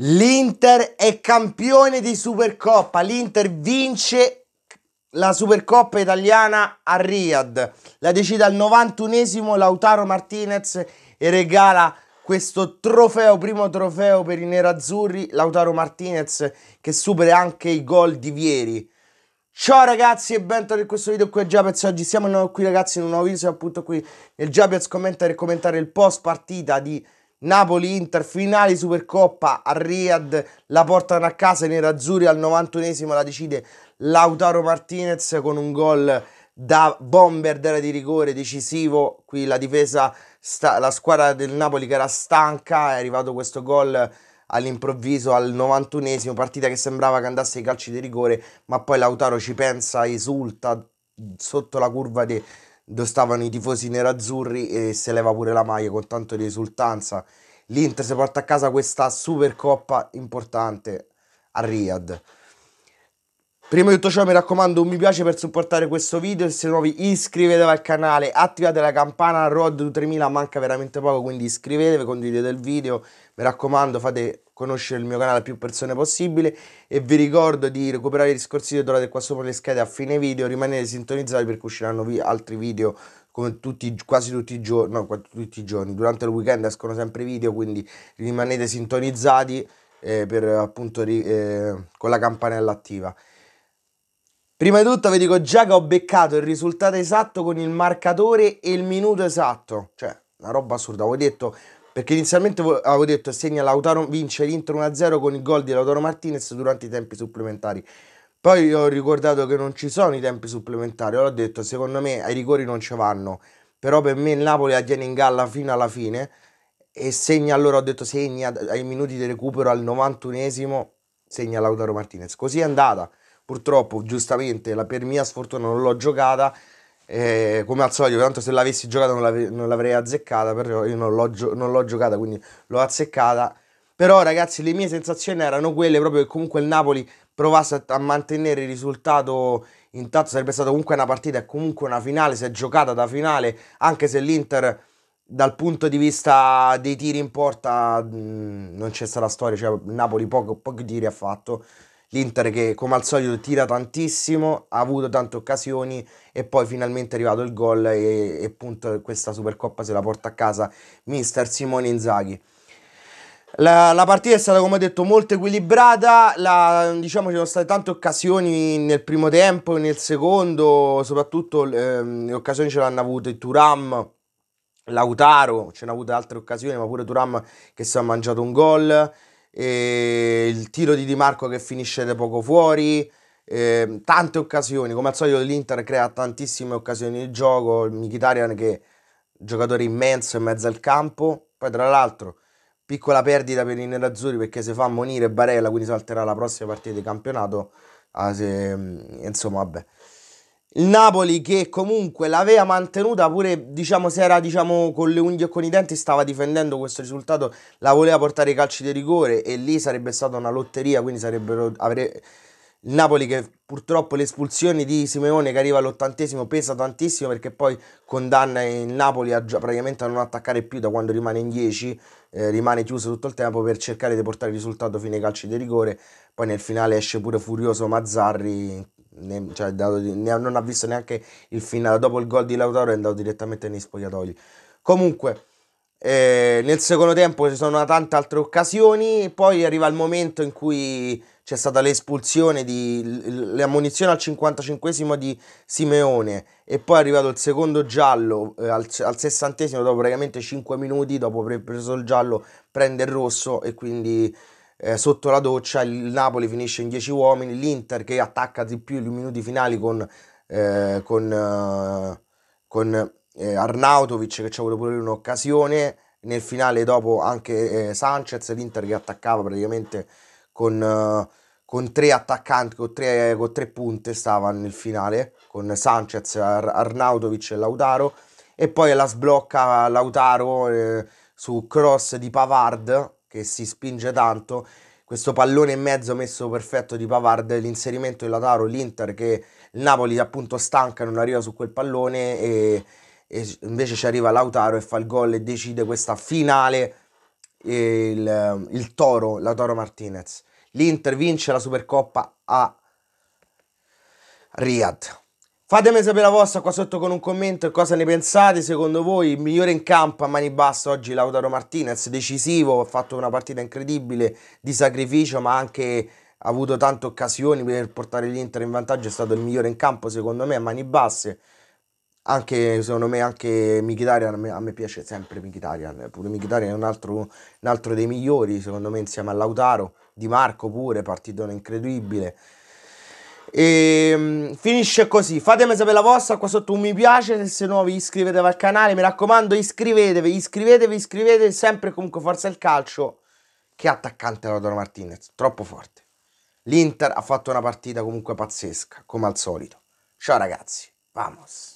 L'Inter è campione di Supercoppa, l'Inter vince la Supercoppa italiana a Riyadh, la decide al 91esimo Lautaro Martinez e regala questo trofeo, primo trofeo per i nerazzurri, Lautaro Martinez che supera anche i gol di Vieri. Ciao ragazzi e bentornati in questo video qui a Giappiaz, oggi siamo qui ragazzi in un nuovo video, siamo appunto qui nel Giappiaz commentare e commentare il post partita di Napoli-Inter, finale Supercoppa a Riyadh, la portano a casa i nerazzurri al 91esimo la decide Lautaro Martinez con un gol da bomber della di rigore decisivo, qui la difesa, sta, la squadra del Napoli che era stanca, è arrivato questo gol all'improvviso al 91esimo, partita che sembrava che andasse ai calci di rigore, ma poi Lautaro ci pensa, esulta sotto la curva di dove stavano i tifosi nerazzurri e se leva pure la maglia con tanto di esultanza. L'Inter si porta a casa questa Supercoppa importante a Riyadh. Prima di tutto ciò mi raccomando un mi piace per supportare questo video, se siete nuovi iscrivetevi al canale, attivate la campana, road 3000 manca veramente poco quindi iscrivetevi, condividete il video, mi raccomando fate conoscere il mio canale a più persone possibile e vi ricordo di recuperare i discorsi che trovate qua sopra le schede a fine video, rimanere sintonizzati perché usciranno vi altri video come tutti, quasi tutti i giorni, no, quasi tutti i giorni, durante il weekend escono sempre video, quindi rimanete sintonizzati eh, per, appunto, eh, con la campanella attiva. Prima di tutto vi dico già che ho beccato il risultato esatto con il marcatore e il minuto esatto, cioè una roba assurda, avevo detto perché inizialmente avevo detto segna Lautaro, vince l'Inter 1-0 con il gol di Lautaro Martinez durante i tempi supplementari. Poi ho ricordato che non ci sono i tempi supplementari, ho detto, secondo me ai rigori non ci vanno. Però per me il Napoli la tiene in galla fino alla fine e segna allora ho detto segna ai minuti di recupero al 91esimo segna Lautaro Martinez. Così è andata. Purtroppo, giustamente, la per mia sfortuna non l'ho giocata, e come al solito, tanto se l'avessi giocata non, l'avrei azzeccata, però io non l'ho, giocata, quindi l'ho azzeccata. Però ragazzi, le mie sensazioni erano quelle proprio che comunque il Napoli provasse a, mantenere il risultato intanto sarebbe stata comunque una partita e comunque una finale, si è giocata da finale, anche se l'Inter dal punto di vista dei tiri in porta mh, mm, non c'è stata storia, cioè Napoli pochi tiri ha fatto. L'Inter che come al solito tira tantissimo, ha avuto tante occasioni e poi finalmente è arrivato il gol e, e punto questa Supercoppa se la porta a casa mister Simone Inzaghi. La, la, partita è stata, come ho detto, molto equilibrata. La, diciamo, ci sono state tante occasioni nel primo tempo e nel secondo, soprattutto ehm, le occasioni ce l'hanno avute il Turam, Lautaro, ce n'ha avute altre occasioni, ma pure Turam che si è mangiato un gol il tiro di Di Marco che finisce da poco fuori, eh, tante occasioni, come al solito l'Inter crea tantissime occasioni di gioco, Mkhitaryan che giocatore immenso in mezzo al campo, poi tra l'altro piccola perdita per i nerazzurri perché si fa ammonire Barella, quindi salterà la prossima partita di campionato, ah, se, mm, insomma vabbè il Napoli che comunque l'aveva mantenuta pure diciamo se era diciamo con le unghie e con i denti stava difendendo questo risultato la voleva portare i calci di rigore e lì sarebbe stata una lotteria quindi sarebbero avre... il Napoli che purtroppo l'espulsione di Simeone che arriva all'ottantesimo pesa tantissimo perché poi condanna il Napoli a praticamente a non attaccare più da quando rimane in 10 eh, rimane chiuso tutto il tempo per cercare di portare il risultato fino ai calci di rigore poi nel finale esce pure furioso Mazzarri ne, cioè, dato, ne, non ha visto neanche il finale. Dopo il gol di Lautaro è andato direttamente negli spogliatoi. Comunque, eh, nel secondo tempo ci sono tante altre occasioni. Poi arriva il momento in cui c'è stata l'espulsione di l'ammonizione al 55 di Simeone. E poi è arrivato il secondo giallo eh, al, al 60 dopo praticamente 5 minuti. Dopo aver preso il giallo, prende il rosso e quindi eh, sotto la doccia, il Napoli finisce in 10 uomini, l'Inter che attacca di più i minuti finali con, eh, con, eh, con eh, Arnautovic che ci ha avuto pure un'occasione, nel finale dopo anche eh, Sanchez, l'Inter che attaccava praticamente con, eh, con tre attaccanti, con tre, con tre, punte stava nel finale, con Sanchez, Ar- Arnautovic e Lautaro, e poi la sblocca Lautaro su cross di Pavard che si spinge tanto, questo pallone e mezzo messo perfetto di Pavard, l'inserimento di Lataro, l'Inter che il Napoli appunto stanca, non arriva su quel pallone e, e invece ci arriva Lautaro e fa il gol e decide questa finale il, il Toro, la Toro Martinez. L'Inter vince la Supercoppa a Riyadh. Fatemi sapere la vostra qua sotto con un commento cosa ne pensate. Secondo voi il migliore in campo a mani basse oggi Lautaro Martinez, decisivo, ha fatto una partita incredibile di sacrificio, ma anche ha avuto tante occasioni per portare l'Inter in vantaggio, è stato il migliore in campo secondo me a mani basse. Anche secondo me anche Mkhitaryan, a me piace sempre Mkhitaryan, pure Mkhitaryan è un altro, un altro dei migliori secondo me insieme a Lautaro, Di Marco pure, partitone incredibile. E ehm, finisce così. Fatemi sapere la vostra qua sotto un mi piace. Se siete nuovi iscrivetevi al canale. Mi raccomando, iscrivetevi, iscrivetevi, iscrivetevi. Sempre comunque forza il calcio. Che attaccante Rodolfo Martinez. Troppo forte. L'Inter ha fatto una partita comunque pazzesca, come al solito. Ciao ragazzi, vamos!